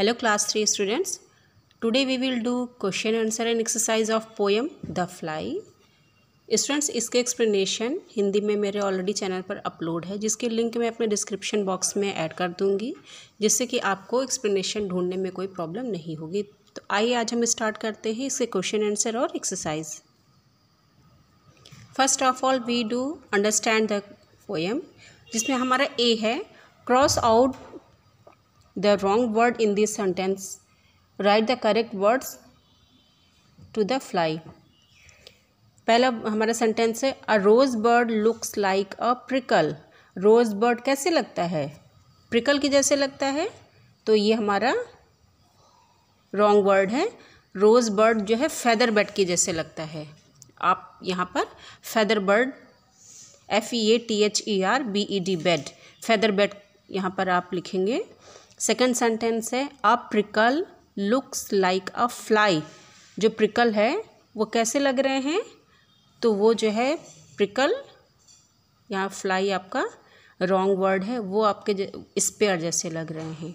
Hello class three students today we will do question answer and exercise of poem the fly students इसके explanation Hindi में मेरे already channel पर upload है जिसके link मैं अपने डिस्क्रिप्शन बॉक्स में ऐड कर दूंगी जिससे कि आपको एक्सप्लेनेशन ढूंढने में कोई प्रॉब्लम नहीं होगी तो आइए आज हम स्टार्ट करते हैं इसके क्वेश्चन आंसर और exercise first of all we do understand the poem जिसमें हमारा ए है cross out the wrong word in this sentence write the correct words to the fly पहला हमारा सेंटेंस है a rose bird looks like a prickle rose bird कैसे लगता है prickle की जैसे लगता है तो ये हमारा रॉन्ग वर्ड है रोज़ बर्ड जो है फैदर बर्ड की जैसे लगता है आप यहाँ पर feather bird F E A T H E R B E D bed feather bed यहाँ पर आप लिखेंगे सेकेंड सेंटेंस है a prickle looks like a fly जो प्रिकल है वो कैसे लग रहे हैं तो वो जो है प्रिकल यहाँ फ्लाई आपका रॉन्ग वर्ड है वो आपके स्पेयर जैसे लग रहे हैं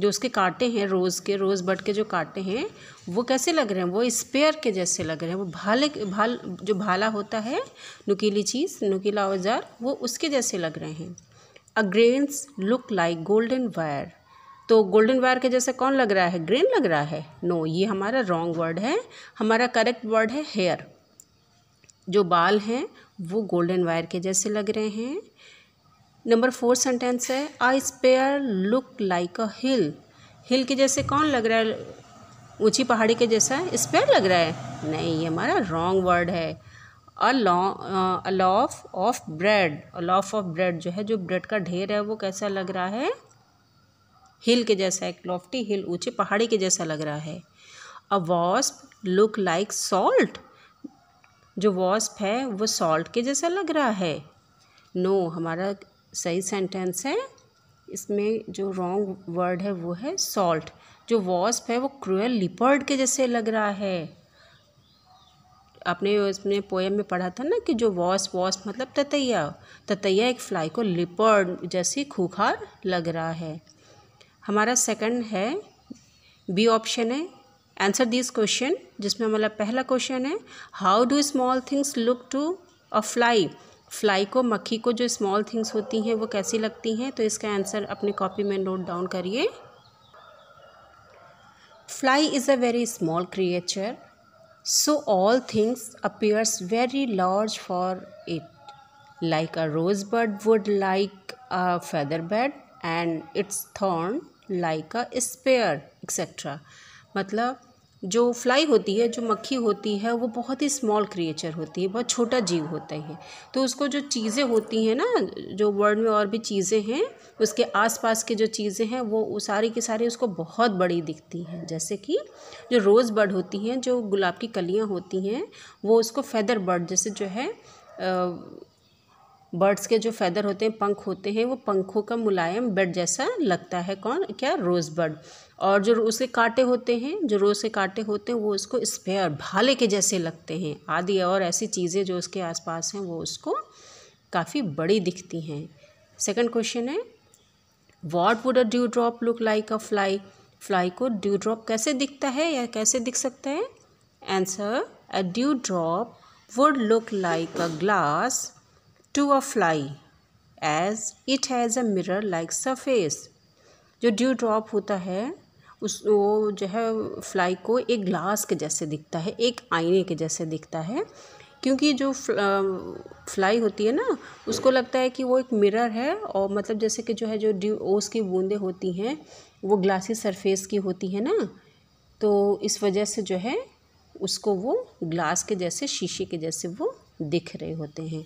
जो उसके काटे हैं रोज़ के रोज़ बट के जो काटे हैं वो कैसे लग रहे हैं वो स्पेयर के जैसे लग रहे हैं वो भाले भाल जो भाला होता है नुकीली चीज़ नुकीला औजार वो उसके जैसे लग रहे हैं a grains look like golden wire तो गोल्डन वायर के जैसे कौन लग रहा है ग्रीन लग रहा है नो ये हमारा रॉन्ग वर्ड है हमारा करेक्ट वर्ड है हेयर जो बाल हैं वो गोल्डन वायर के जैसे लग रहे हैं नंबर फोर सेंटेंस है I spear look like a hill hill के जैसे कौन लग रहा है ऊंची पहाड़ी के जैसा स्पेयर लग रहा है नहीं ये हमारा रॉन्ग वर्ड है a loaf of bread a loaf of bread जो है जो ब्रेड का ढेर है वो कैसा लग रहा है हिल के जैसा एक लॉफ्टी हिल ऊंचे पहाड़ी के जैसा लग रहा है a wasp look like salt जो वॉस्प है वो सॉल्ट के जैसा लग रहा है नो no, हमारा सही सेंटेंस है इसमें जो रॉन्ग वर्ड है वो है सॉल्ट जो वॉस्प है वो क्रूएल लिपर्ड के जैसे लग रहा है आपने उसने पोएम में पढ़ा था ना कि जो वॉस्प वॉस्प मतलब ततैया ततैया एक फ्लाई को लिपर्ड जैसी खूखार लग रहा है हमारा सेकंड है बी ऑप्शन है आंसर दिस क्वेश्चन जिसमें हमारा पहला क्वेश्चन है how do small things look to a fly fly को मक्खी को जो स्मॉल थिंग्स होती हैं वो कैसी लगती हैं तो इसका आंसर अपने कॉपी में नोट डाउन करिए fly is a very small creature so all things appears very large for it like a rose bird would like a feather bed and it's thorn like a spear etcetera मतलब जो fly होती है जो मक्खी होती है वो बहुत ही स्मॉल क्रिएचर होती है बहुत छोटा जीव होता है तो उसको जो चीज़ें होती हैं ना जो वर्ल्ड में और भी चीज़ें हैं उसके आसपास की जो चीज़ें हैं वो सारी की सारी उसको बहुत बड़ी दिखती हैं जैसे कि जो रोज़ बर्ड होती हैं जो गुलाब की कलियाँ होती हैं वो उसको फैदर बर्ड जैसे जो है आ, बर्ड्स के जो फैदर होते हैं पंख होते हैं वो पंखों का मुलायम बेड जैसा लगता है कौन क्या रोज़ बर्ड और जो उसके कांटे होते हैं जो रोज़ के कांटे होते हैं वो उसको स्पेयर भाले के जैसे लगते हैं आदि और ऐसी चीज़ें जो उसके आसपास हैं वो उसको काफ़ी बड़ी दिखती हैं सेकंड क्वेश्चन है what would a dew drop look like a fly fly को ड्यू ड्रॉप कैसे दिखता है या कैसे दिख सकता है answer a dew drop would look like a glass to a fly as it has a mirror like surface जो ड्यू ड्रॉप होता है उस वो जो है फ्लाई को एक ग्लास के जैसे दिखता है एक आईने के जैसे दिखता है क्योंकि जो फ्लाई होती है ना उसको लगता है कि वो एक मिरर है और मतलब जैसे कि जो है जो ड्यू ओस की बूंदें होती हैं वो ग्लासी सरफेस की होती है ना तो इस वजह से जो है उसको वो ग्लास के जैसे शीशे के जैसे वो दिख रहे होते हैं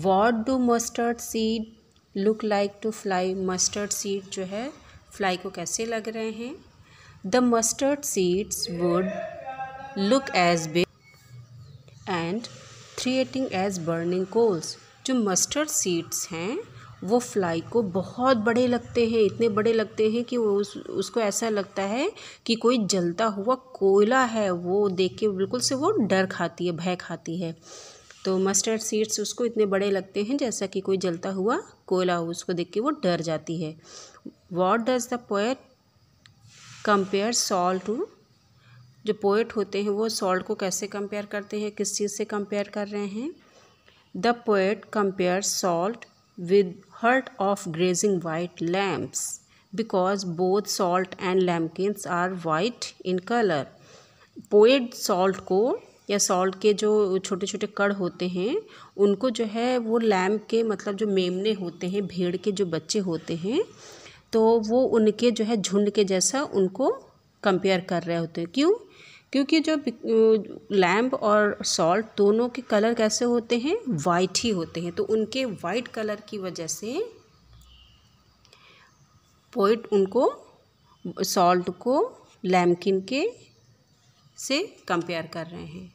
what do mustard seed look like to fly mustard seed जो है फ्लाई को कैसे लग रहे हैं the mustard seeds would look as big and threatening as burning coals जो मस्टर्ड सीड्स हैं वो फ्लाई को बहुत बड़े लगते हैं इतने बड़े लगते हैं कि वो उस, उसको ऐसा लगता है कि कोई जलता हुआ कोयला है वो देख के बिल्कुल से वो डर खाती है भय खाती है तो मस्टर्ड सीड्स उसको इतने बड़े लगते हैं जैसा कि कोई जलता हुआ कोयला हो उसको देख के वो डर जाती है what does the poet compare salt to जो पोएट होते हैं वो सॉल्ट को कैसे कंपेयर करते हैं किस चीज़ से कंपेयर कर रहे हैं the poet compare salt with herd of grazing white lambs because both salt and lambkins are white in colour poet salt को या सॉल्ट के जो छोटे छोटे कड़ होते हैं उनको जो है वो लैम्प के मतलब जो मेमने होते हैं भेड़ के जो बच्चे होते हैं तो वो उनके जो है झुंड के जैसा उनको कंपेयर कर रहे होते हैं क्यों क्योंकि जो लैम्प और सॉल्ट दोनों के कलर कैसे होते हैं वाइट ही होते हैं तो उनके वाइट कलर की वजह से पोइट उनको सॉल्ट को लैमकिन के से कंपेयर कर रहे हैं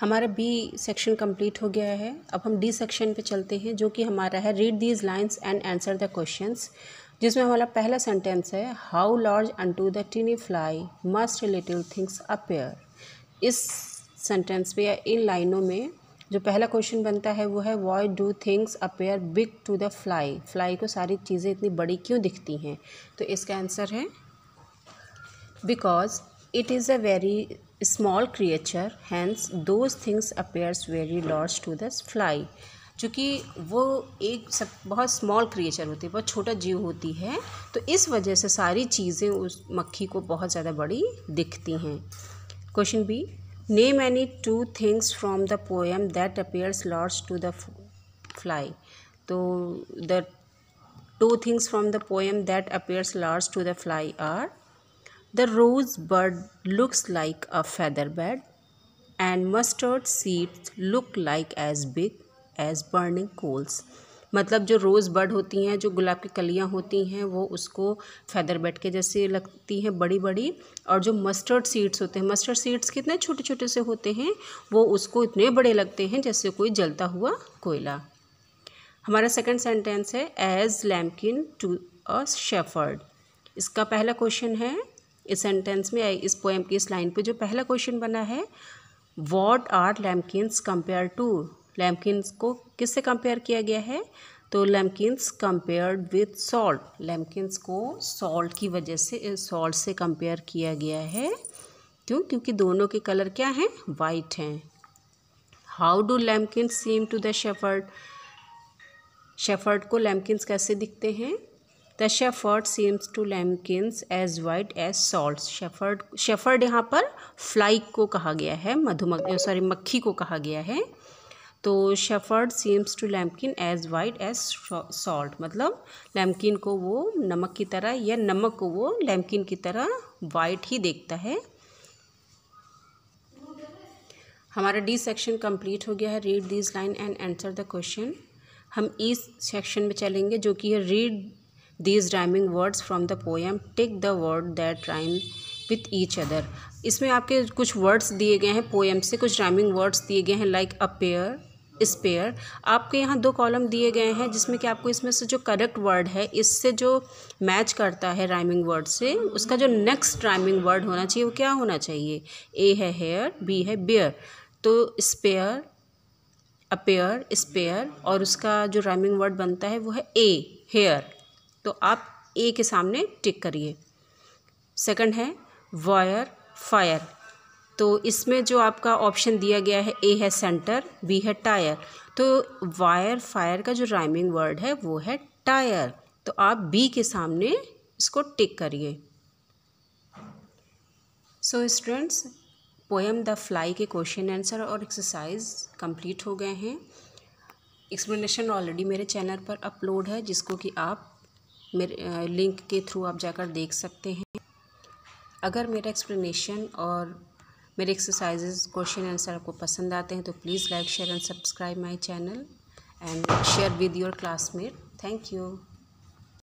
हमारा बी सेक्शन कंप्लीट हो गया है अब हम डी सेक्शन पे चलते हैं जो कि हमारा है read these lines and answer the questions जिसमें हमारा पहला सेंटेंस है how large and to the tiny fly must little things appear इस सेंटेंस पे या इन लाइनों में जो पहला क्वेश्चन बनता है वो है why do things appear big to the fly fly को सारी चीज़ें इतनी बड़ी क्यों दिखती हैं तो इसका आंसर है because it is a very small creature hence those things appears very large to the fly चूँकि वो एक सब बहुत स्मॉल क्रिएचर होती है बहुत छोटा जीव होती है तो इस वजह से सारी चीज़ें उस मक्खी को बहुत ज़्यादा बड़ी दिखती हैं question B name any two things from the poem that appears large to the fly तो the two things from the poem that appears large to the fly are The bird looks like a feather bed and mustard seeds look like as big as burning coals. मतलब जो रोज़ bird होती हैं जो गुलाब की कलियां होती हैं वो उसको फैदर बेड के जैसे लगती हैं बड़ी बड़ी और जो मस्टर्ड सीड्स होते हैं मस्टर्ड सीड्स कितने छोटे छोटे से होते हैं वो उसको इतने बड़े लगते हैं जैसे कोई जलता हुआ कोयला हमारा सेकंड सेंटेंस है as lambkin to a shepherd इसका पहला क्वेश्चन है इस सेंटेंस में इस पोएम की इस लाइन पे जो पहला क्वेश्चन बना है what are lambkins compare to lambkins को किससे कंपेयर किया गया है तो lambkins compared with salt lambkins को सॉल्ट की वजह से सॉल्ट से कंपेयर किया गया है क्यों क्योंकि दोनों के कलर क्या हैं वाइट हैं how do lambkins seem to the shepherd shepherd को लैमकिंस कैसे दिखते हैं the shepherd seems to lambkins as white as salt shepherd shepherd यहाँ पर फ्लाई को कहा गया है मधुमक्खी सॉरी मक्खी को कहा गया है तो shepherd seems to lambkin as white as salt मतलब लैमकिन को वो नमक की तरह या नमक को वो लैमकिन की तरह वाइट ही देखता है हमारा डी सेक्शन कंप्लीट हो गया है read this line and answer the question हम इस e सेक्शन में चलेंगे जो कि है read these rhyming words from the poem take the word that rhyme with each other इसमें आपके कुछ वर्ड्स दिए गए हैं पोएम से कुछ राइमिंग वर्ड्स दिए गए हैं लाइक अपेयर स्पेयर आपके यहाँ दो कॉलम दिए गए हैं जिसमें कि आपको इसमें से जो करेक्ट वर्ड है इससे जो मैच करता है राइमिंग वर्ड से उसका जो नेक्स्ट राइमिंग वर्ड होना चाहिए वो क्या होना चाहिए ए है हेयर बी है बेयर तो स्पेयर अपेयर स्पेयर और उसका जो राइमिंग वर्ड बनता है वो है ए हेयर तो आप ए के सामने टिक करिए सेकंड है वायर फायर तो इसमें जो आपका ऑप्शन दिया गया है ए है सेंटर बी है टायर तो वायर फायर का जो राइमिंग वर्ड है वो है टायर तो आप बी के सामने इसको टिक करिए so students poem the fly के क्वेश्चन आंसर और एक्सरसाइज कंप्लीट हो गए हैं एक्सप्लेनेशन ऑलरेडी मेरे चैनल पर अपलोड है जिसको कि आप मेरे लिंक के थ्रू आप जाकर देख सकते हैं अगर मेरा एक्सप्लेनेशन और मेरे एक्सरसाइजेज क्वेश्चन आंसर आपको पसंद आते हैं तो please like share and subscribe my channel and share with your classmate thank you